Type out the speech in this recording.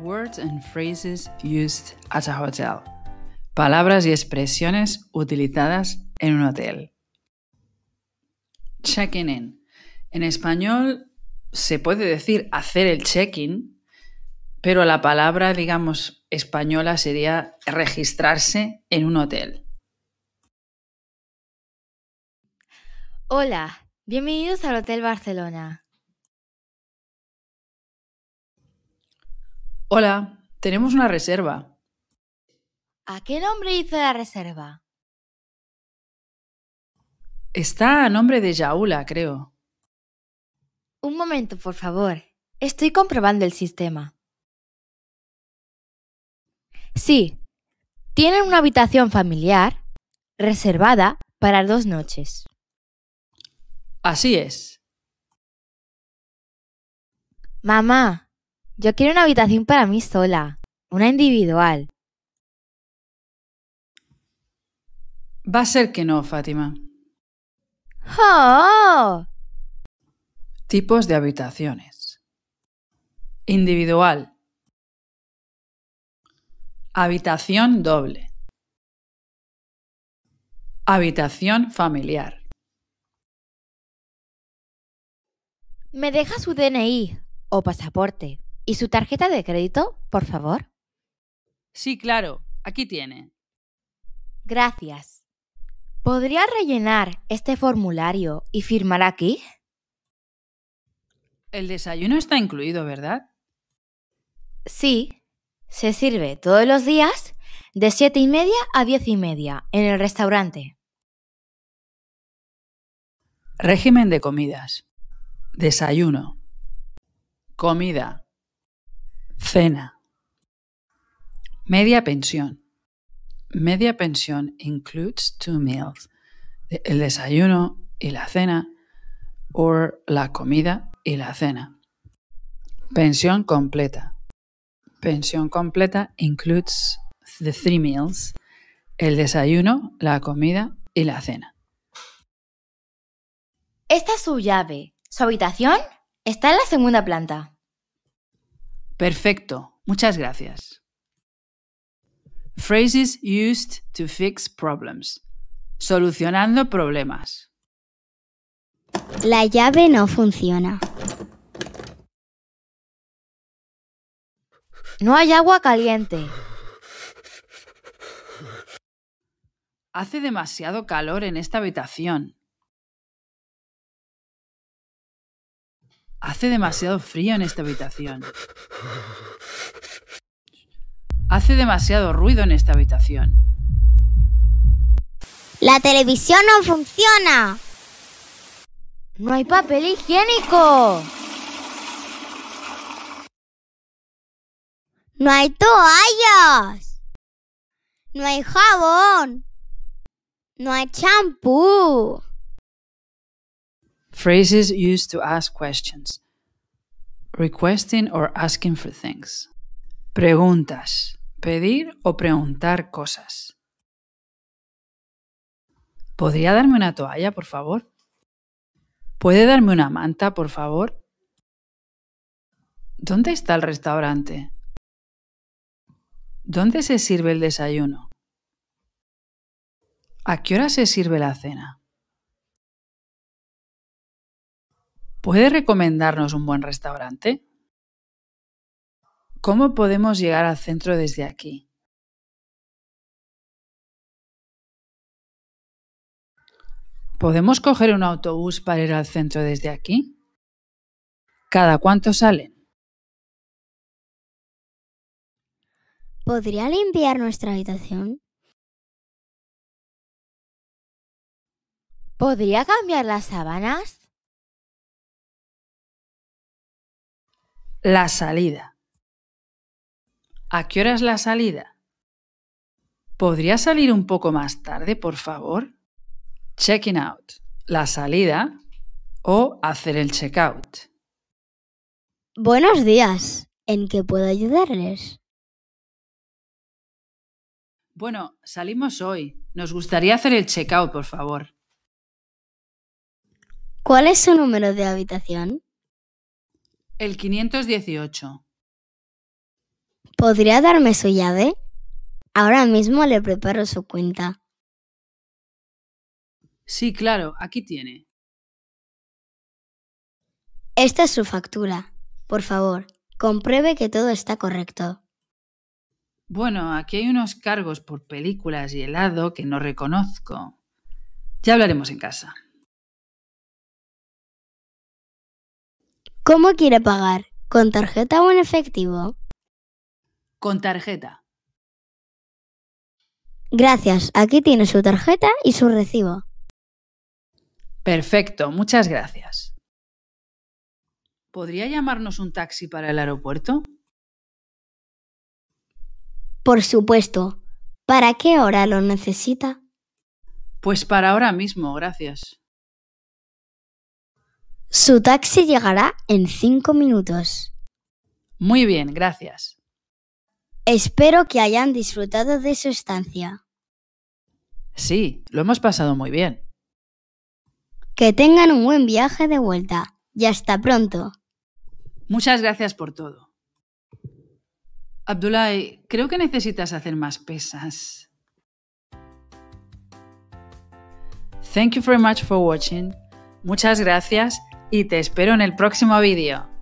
Words and phrases used at a hotel. Palabras y expresiones utilizadas en un hotel. Checking in. En español se puede decir hacer el check-in, pero la palabra, digamos, española sería registrarse en un hotel. Hola, bienvenidos al Hotel Barcelona. Hola, tenemos una reserva. ¿A qué nombre hizo la reserva? Está a nombre de Jaula, creo. Un momento, por favor. Estoy comprobando el sistema. Sí, tienen una habitación familiar reservada para dos noches. Así es. Mamá, yo quiero una habitación para mí sola, una individual. Va a ser que no, Fátima. Oh. Tipos de habitaciones. Individual. Habitación doble. Habitación familiar. Me deja su DNI o pasaporte. ¿Y su tarjeta de crédito, por favor? Sí, claro, aquí tiene. Gracias. ¿Podría rellenar este formulario y firmar aquí? El desayuno está incluido, ¿verdad? Sí, se sirve todos los días de siete y media a diez y media en el restaurante. Régimen de comidas. Desayuno. Comida. Cena. Media pensión. Media pensión includes two meals, el desayuno y la cena, or la comida y la cena. Pensión completa. Pensión completa includes the three meals, el desayuno, la comida y la cena. Esta es su llave. Su habitación está en la segunda planta. Perfecto, muchas gracias. Phrases used to fix problems. Solucionando problemas. La llave no funciona. No hay agua caliente. Hace demasiado calor en esta habitación. Hace demasiado frío en esta habitación. Hace demasiado ruido en esta habitación. La televisión no funciona. No hay papel higiénico. No hay toallas. No hay jabón. No hay champú phrases used to ask questions, requesting or asking for things. Preguntas, pedir o preguntar cosas. ¿Podría darme una toalla, por favor? ¿Puede darme una manta, por favor? ¿Dónde está el restaurante? ¿Dónde se sirve el desayuno? ¿A qué hora se sirve la cena? ¿Puede recomendarnos un buen restaurante? ¿Cómo podemos llegar al centro desde aquí? ¿Podemos coger un autobús para ir al centro desde aquí? ¿Cada cuánto salen? ¿Podría limpiar nuestra habitación? ¿Podría cambiar las sábanas? La salida. ¿A qué hora es la salida? ¿Podría salir un poco más tarde, por favor? Checking out, la salida o hacer el check-out. Buenos días, ¿en qué puedo ayudarles? Bueno, salimos hoy. Nos gustaría hacer el checkout, por favor. ¿Cuál es su número de habitación? El 518. ¿Podría darme su llave? Ahora mismo le preparo su cuenta. Sí, claro, aquí tiene. Esta es su factura. Por favor, compruebe que todo está correcto. Bueno, aquí hay unos cargos por películas y helado que no reconozco. Ya hablaremos en casa. ¿Cómo quiere pagar? ¿Con tarjeta o en efectivo? Con tarjeta. Gracias, aquí tiene su tarjeta y su recibo. Perfecto, muchas gracias. ¿Podría llamarnos un taxi para el aeropuerto? Por supuesto. ¿Para qué hora lo necesita? Pues para ahora mismo, gracias. Su taxi llegará en cinco minutos. Muy bien, gracias. Espero que hayan disfrutado de su estancia. Sí, lo hemos pasado muy bien. Que tengan un buen viaje de vuelta y hasta pronto. Muchas gracias por todo. Abdullah, creo que necesitas hacer más pesas. Thank you very much for watching. Muchas gracias y te espero en el próximo vídeo.